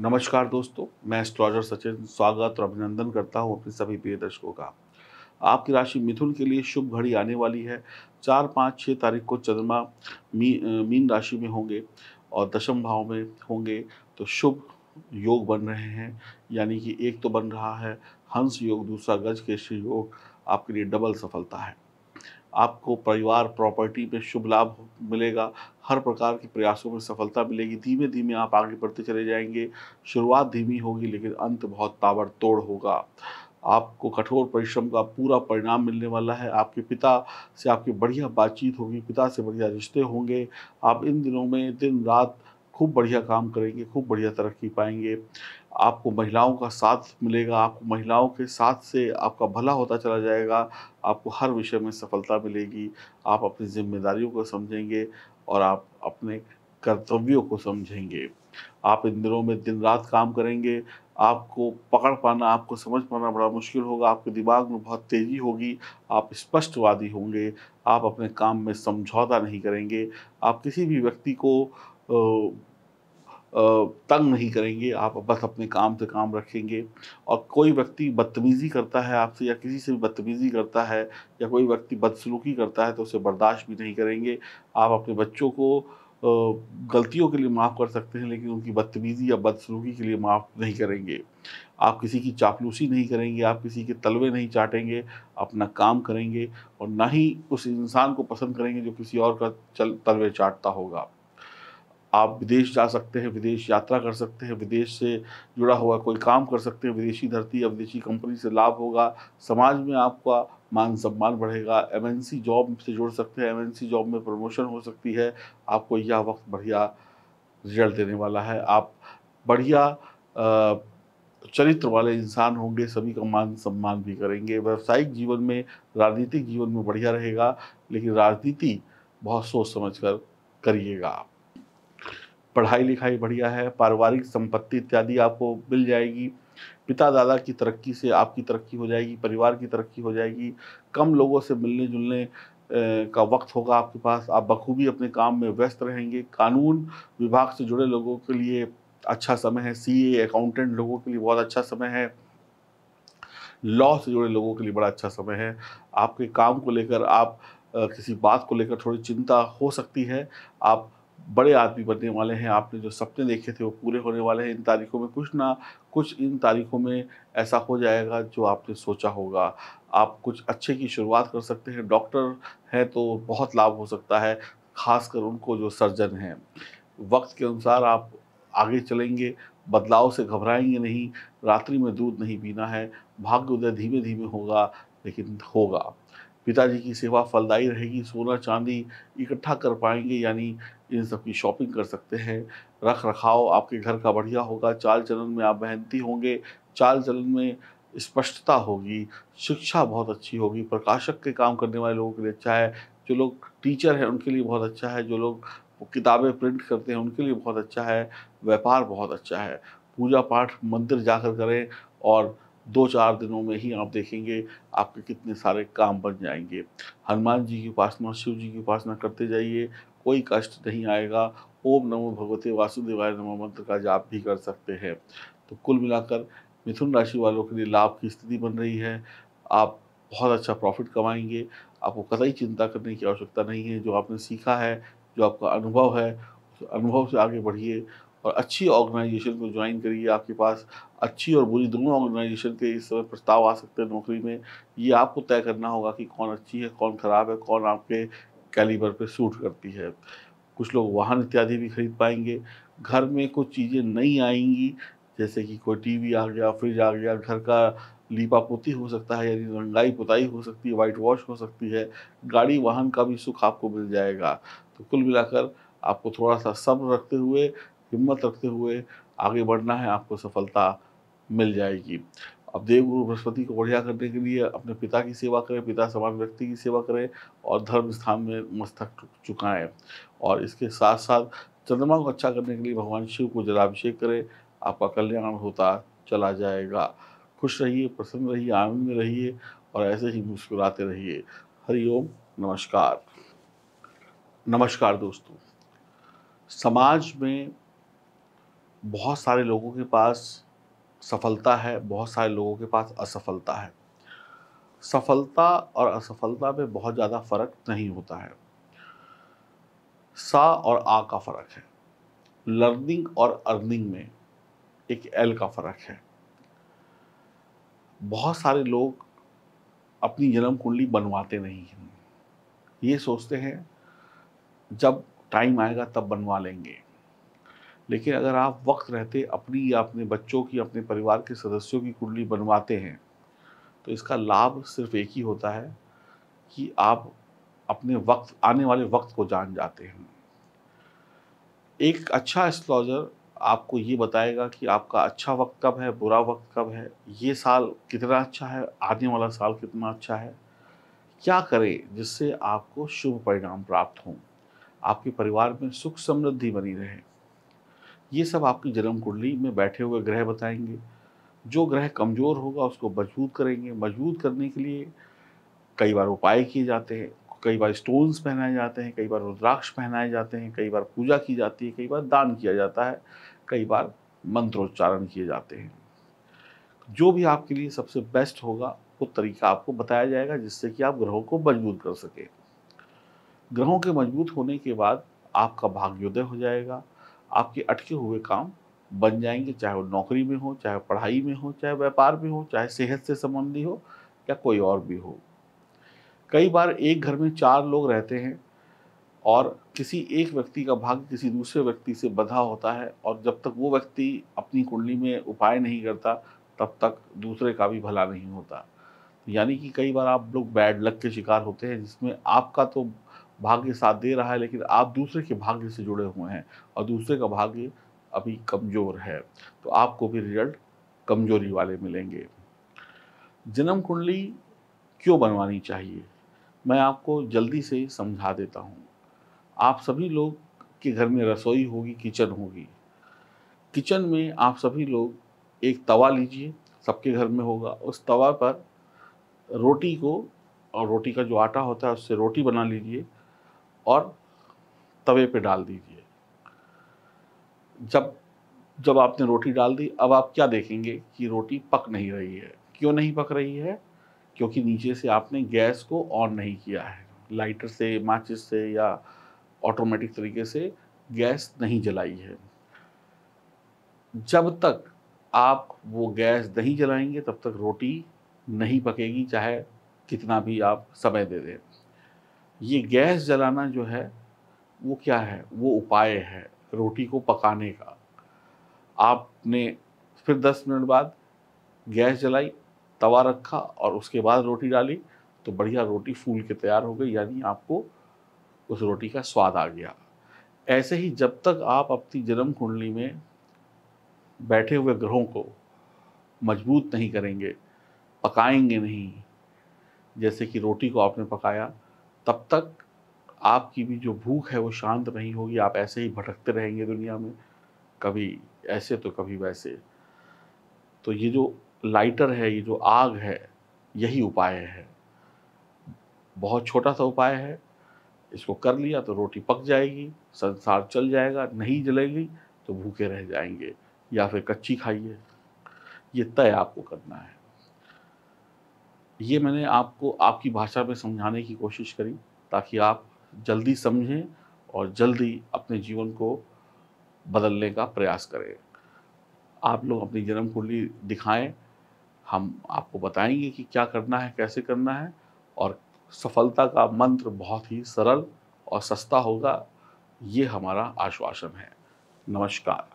नमस्कार दोस्तों मैं एस्ट्रोलॉजर सचिन स्वागत और अभिनंदन करता हूं अपने सभी प्रिय दर्शकों का आपकी राशि मिथुन के लिए शुभ घड़ी आने वाली है चार पाँच छः तारीख को चंद्रमा मी, मीन राशि में होंगे और दशम भाव में होंगे तो शुभ योग बन रहे हैं यानी कि एक तो बन रहा है हंस योग दूसरा गज के योग आपके लिए डबल सफलता है आपको परिवार प्रॉपर्टी में शुभ लाभ मिलेगा हर प्रकार के प्रयासों में सफलता मिलेगी धीमे धीमे आप आगे बढ़ते चले जाएंगे शुरुआत धीमी होगी लेकिन अंत बहुत ताबड़तोड़ होगा आपको कठोर परिश्रम का पूरा परिणाम मिलने वाला है आपके पिता से आपकी बढ़िया बातचीत होगी पिता से बढ़िया रिश्ते होंगे आप इन दिनों में दिन रात खूब बढ़िया काम करेंगे खूब बढ़िया तरक्की पाएंगे आपको महिलाओं का साथ मिलेगा आपको महिलाओं के साथ से आपका भला होता चला जाएगा आपको हर विषय में सफलता मिलेगी आप अपनी जिम्मेदारियों को समझेंगे और आप अपने कर्तव्यों को समझेंगे आप इन दिनों में दिन रात काम करेंगे आपको पकड़ पाना आपको समझ पाना बड़ा मुश्किल होगा आपके दिमाग में बहुत तेज़ी होगी आप स्पष्टवादी होंगे आप अपने काम में समझौता नहीं करेंगे आप किसी भी व्यक्ति को तंग नहीं करेंगे आप बस अपने काम से काम रखेंगे और कोई व्यक्ति बदतमीज़ी करता है आपसे या किसी से भी बदतमीज़ी करता है या कोई व्यक्ति बदसलूकी करता है तो उसे बर्दाश्त भी नहीं करेंगे आप अपने बच्चों को गलतियों के लिए माफ़ कर सकते हैं लेकिन उनकी बदतमीज़ी या बदसलूकी के लिए माफ़ नहीं करेंगे आप किसी की चापलूसी नहीं करेंगे आप किसी के तलवे नहीं चाटेंगे अपना काम करेंगे और ना ही उस इंसान को पसंद करेंगे जो किसी और का चल तलवे चाटता होगा आप विदेश जा सकते हैं विदेश यात्रा कर सकते हैं विदेश से जुड़ा हुआ कोई काम कर सकते हैं विदेशी धरती या विदेशी कंपनी से लाभ होगा समाज में आपका मान सम्मान बढ़ेगा एम जॉब से जुड़ सकते हैं एम जॉब में प्रमोशन हो सकती है आपको यह वक्त बढ़िया रिजल्ट देने वाला है आप बढ़िया चरित्र वाले इंसान होंगे सभी का मान सम्मान भी करेंगे व्यावसायिक जीवन में राजनीतिक जीवन में बढ़िया रहेगा लेकिन राजनीति बहुत सोच समझ कर करिएगा आप पढ़ाई लिखाई बढ़िया है पारिवारिक संपत्ति इत्यादि आपको मिल जाएगी पिता दादा की तरक्की से आपकी तरक्की हो जाएगी परिवार की तरक्की हो जाएगी कम लोगों से मिलने जुलने का वक्त होगा आपके पास आप बखूबी अपने काम में व्यस्त रहेंगे कानून विभाग से जुड़े लोगों के लिए अच्छा समय है सी अकाउंटेंट लोगों के लिए बहुत अच्छा समय है लॉ से जुड़े लोगों के लिए बड़ा अच्छा समय है आपके काम को लेकर आप किसी बात को लेकर थोड़ी चिंता हो सकती है आप बड़े आदमी बनने वाले हैं आपने जो सपने देखे थे वो पूरे होने वाले हैं इन तारीखों में कुछ ना कुछ इन तारीखों में ऐसा हो जाएगा जो आपने सोचा होगा आप कुछ अच्छे की शुरुआत कर सकते हैं डॉक्टर हैं तो बहुत लाभ हो सकता है खासकर उनको जो सर्जन हैं वक्त के अनुसार आप आगे चलेंगे बदलाव से घबराएंगे नहीं रात्रि में दूध नहीं पीना है भाग्य उदय धीमे धीमे होगा लेकिन होगा पिताजी की सेवा फलदायी रहेगी सोना चांदी इकट्ठा कर पाएंगे यानी इन सब की शॉपिंग कर सकते हैं रख रखाव आपके घर का बढ़िया होगा चाल चलन में आप मेहनती होंगे चाल चलन में स्पष्टता होगी शिक्षा बहुत अच्छी होगी प्रकाशक के काम करने वाले लोगों के लिए अच्छा है जो लोग टीचर हैं उनके लिए बहुत अच्छा है जो लोग किताबें प्रिंट करते हैं उनके लिए बहुत अच्छा है व्यापार बहुत अच्छा है पूजा पाठ मंदिर जाकर करें और दो चार दिनों में ही आप देखेंगे आपके कितने सारे काम बन जाएंगे हनुमान जी की उपासना शिव जी की उपासना करते जाइए कोई कष्ट नहीं आएगा ओम नमो भगवते वासुदेवाय नमो मंत्र का जाप भी कर सकते हैं तो कुल मिलाकर मिथुन राशि वालों के लिए लाभ की स्थिति बन रही है आप बहुत अच्छा प्रॉफिट कमाएंगे आपको कतई चिंता करने की आवश्यकता नहीं है जो आपने सीखा है जो आपका अनुभव है उस अनुभव से आगे बढ़िए और अच्छी ऑर्गेनाइजेशन को ज्वाइन करिए आपके पास अच्छी और बुरी दोनों ऑर्गेनाइजेशन के इस समय प्रस्ताव आ सकते हैं नौकरी में ये आपको तय करना होगा कि कौन अच्छी है कौन ख़राब है कौन आपके कैलिबर पर सूट करती है कुछ लोग वाहन इत्यादि भी खरीद पाएंगे घर में कुछ चीज़ें नहीं आएंगी जैसे कि कोई टीवी आ गया फ्रिज आ गया घर का लीपा पोती हो सकता है यानी रंगाई पुताई हो सकती है वाइट वॉश हो सकती है गाड़ी वाहन का भी सुख आपको मिल जाएगा तो कुल मिलाकर आपको थोड़ा सा सब्र रखते हुए हिम्मत रखते हुए आगे बढ़ना है आपको सफलता मिल जाएगी अब देवगुरु बृहस्पति को बढ़िया करने के लिए अपने पिता की सेवा करें पिता समान व्यक्ति की सेवा करें और धर्म स्थान में मस्तक चुकाएं और इसके साथ साथ चंद्रमा को अच्छा करने के लिए भगवान शिव को जलाभिषेक करें आपका कल्याण होता चला जाएगा खुश रहिए प्रसन्न रहिए आनंद में रहिए और ऐसे ही मुस्कुराते रहिए हरिओम नमस्कार नमस्कार दोस्तों समाज में बहुत सारे लोगों के पास सफलता है बहुत सारे लोगों के पास असफलता है सफलता और असफलता में बहुत ज़्यादा फर्क नहीं होता है सा और आ का फ़र्क है लर्निंग और अर्निंग में एक एल का फ़र्क है बहुत सारे लोग अपनी जन्म कुंडली बनवाते नहीं हैं ये सोचते हैं जब टाइम आएगा तब बनवा लेंगे लेकिन अगर आप वक्त रहते अपनी या अपने बच्चों की अपने परिवार के सदस्यों की कुंडली बनवाते हैं तो इसका लाभ सिर्फ एक ही होता है कि आप अपने वक्त आने वाले वक्त को जान जाते हैं एक अच्छा एस्ट्रोलॉजर आपको ये बताएगा कि आपका अच्छा वक्त कब है बुरा वक्त कब है ये साल कितना अच्छा है आने वाला साल कितना अच्छा है क्या करें जिससे आपको शुभ परिणाम प्राप्त हों आपके परिवार में सुख समृद्धि बनी रहे ये सब आपकी जन्म कुंडली में बैठे हुए ग्रह बताएंगे जो ग्रह कमज़ोर होगा उसको मजबूत करेंगे मजबूत करने के लिए कई बार उपाय किए जाते हैं कई बार स्टोन्स पहनाए जाते हैं कई बार रुद्राक्ष पहनाए जाते हैं कई बार पूजा की जाती है कई बार दान किया जाता है कई बार मंत्रोच्चारण किए जाते हैं जो भी आपके लिए सबसे बेस्ट होगा वो तरीका आपको बताया जाएगा जिससे कि आप ग्रहों को मजबूत कर सकें ग्रहों के मजबूत होने के बाद आपका भाग्योदय हो जाएगा आपके अटके हुए काम बन जाएंगे चाहे वो नौकरी में हो चाहे पढ़ाई में हो चाहे व्यापार में हो चाहे सेहत से संबंधी हो या कोई और भी हो कई बार एक घर में चार लोग रहते हैं और किसी एक व्यक्ति का भाग्य किसी दूसरे व्यक्ति से बधा होता है और जब तक वो व्यक्ति अपनी कुंडली में उपाय नहीं करता तब तक दूसरे का भी भला नहीं होता यानी कि कई बार आप लोग बैड लक के शिकार होते हैं जिसमें आपका तो भाग्य साथ दे रहा है लेकिन आप दूसरे के भाग्य से जुड़े हुए हैं और दूसरे का भाग्य अभी कमज़ोर है तो आपको भी रिजल्ट कमजोरी वाले मिलेंगे जन्म कुंडली क्यों बनवानी चाहिए मैं आपको जल्दी से समझा देता हूँ आप सभी लोग के घर में रसोई होगी किचन होगी किचन में आप सभी लोग एक तवा लीजिए सबके घर में होगा उस तवा पर रोटी को और रोटी का जो आटा होता है उससे रोटी बना लीजिए और तवे पे डाल दीजिए जब जब आपने रोटी डाल दी अब आप क्या देखेंगे कि रोटी पक नहीं रही है क्यों नहीं पक रही है क्योंकि नीचे से आपने गैस को ऑन नहीं किया है लाइटर से माचिस से या ऑटोमेटिक तरीके से गैस नहीं जलाई है जब तक आप वो गैस नहीं जलाएंगे तब तक रोटी नहीं पकेगी चाहे कितना भी आप समय दे दें ये गैस जलाना जो है वो क्या है वो उपाय है रोटी को पकाने का आपने फिर 10 मिनट बाद गैस जलाई तवा रखा और उसके बाद रोटी डाली तो बढ़िया रोटी फूल के तैयार हो गई यानी आपको उस रोटी का स्वाद आ गया ऐसे ही जब तक आप अपनी जन्म कुंडली में बैठे हुए ग्रहों को मजबूत नहीं करेंगे पकाएंगे नहीं जैसे कि रोटी को आपने पकाया तब तक आपकी भी जो भूख है वो शांत नहीं होगी आप ऐसे ही भटकते रहेंगे दुनिया में कभी ऐसे तो कभी वैसे तो ये जो लाइटर है ये जो आग है यही उपाय है बहुत छोटा सा उपाय है इसको कर लिया तो रोटी पक जाएगी संसार चल जाएगा नहीं जलेगी तो भूखे रह जाएंगे या फिर कच्ची खाइए ये तय आपको करना है ये मैंने आपको आपकी भाषा में समझाने की कोशिश करी ताकि आप जल्दी समझें और जल्दी अपने जीवन को बदलने का प्रयास करें आप लोग अपनी जन्म कुंडली दिखाएं हम आपको बताएंगे कि क्या करना है कैसे करना है और सफलता का मंत्र बहुत ही सरल और सस्ता होगा ये हमारा आश्वासन है नमस्कार